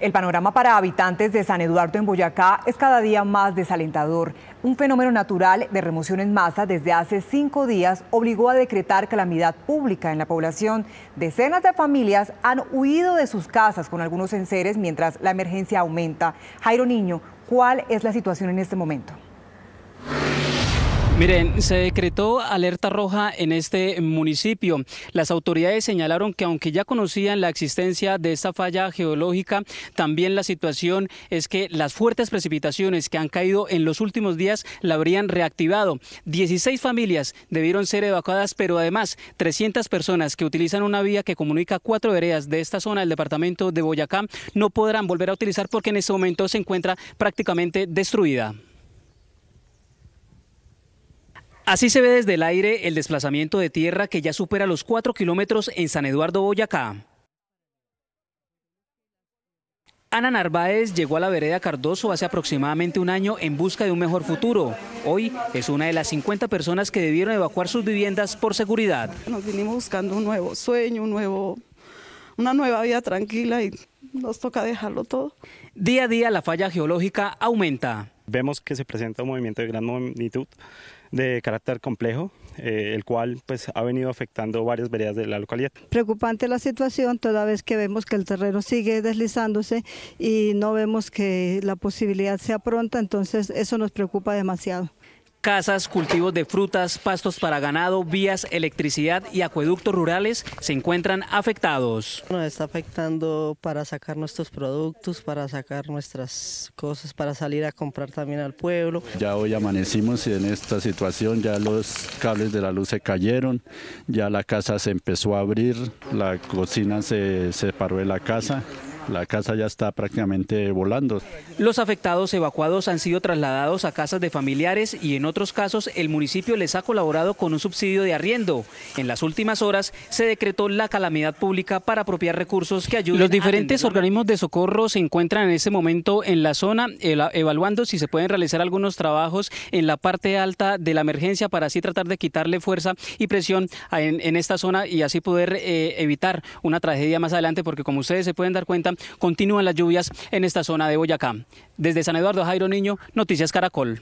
El panorama para habitantes de San Eduardo en Boyacá es cada día más desalentador. Un fenómeno natural de remoción en masa desde hace cinco días obligó a decretar calamidad pública en la población. Decenas de familias han huido de sus casas con algunos enseres mientras la emergencia aumenta. Jairo Niño, ¿cuál es la situación en este momento? Miren, se decretó alerta roja en este municipio. Las autoridades señalaron que aunque ya conocían la existencia de esta falla geológica, también la situación es que las fuertes precipitaciones que han caído en los últimos días la habrían reactivado. 16 familias debieron ser evacuadas, pero además 300 personas que utilizan una vía que comunica cuatro veredas de esta zona del departamento de Boyacá no podrán volver a utilizar porque en este momento se encuentra prácticamente destruida. Así se ve desde el aire el desplazamiento de tierra que ya supera los 4 kilómetros en San Eduardo, Boyacá. Ana Narváez llegó a la vereda Cardoso hace aproximadamente un año en busca de un mejor futuro. Hoy es una de las 50 personas que debieron evacuar sus viviendas por seguridad. Nos vinimos buscando un nuevo sueño, un nuevo, una nueva vida tranquila y nos toca dejarlo todo. Día a día la falla geológica aumenta vemos que se presenta un movimiento de gran magnitud de carácter complejo, eh, el cual pues, ha venido afectando varias veredas de la localidad. Preocupante la situación toda vez que vemos que el terreno sigue deslizándose y no vemos que la posibilidad sea pronta, entonces eso nos preocupa demasiado. Casas, cultivos de frutas, pastos para ganado, vías, electricidad y acueductos rurales se encuentran afectados. Nos está afectando para sacar nuestros productos, para sacar nuestras cosas, para salir a comprar también al pueblo. Ya hoy amanecimos y en esta situación, ya los cables de la luz se cayeron, ya la casa se empezó a abrir, la cocina se separó de la casa. La casa ya está prácticamente volando. Los afectados evacuados han sido trasladados a casas de familiares y en otros casos el municipio les ha colaborado con un subsidio de arriendo. En las últimas horas se decretó la calamidad pública para apropiar recursos que ayuden. Los diferentes organismos de socorro se encuentran en este momento en la zona evaluando si se pueden realizar algunos trabajos en la parte alta de la emergencia para así tratar de quitarle fuerza y presión en, esta zona y así poder eh, evitar una tragedia más adelante porque como ustedes se pueden dar cuenta continúan las lluvias en esta zona de Boyacá. Desde San Eduardo, Jairo Niño, Noticias Caracol.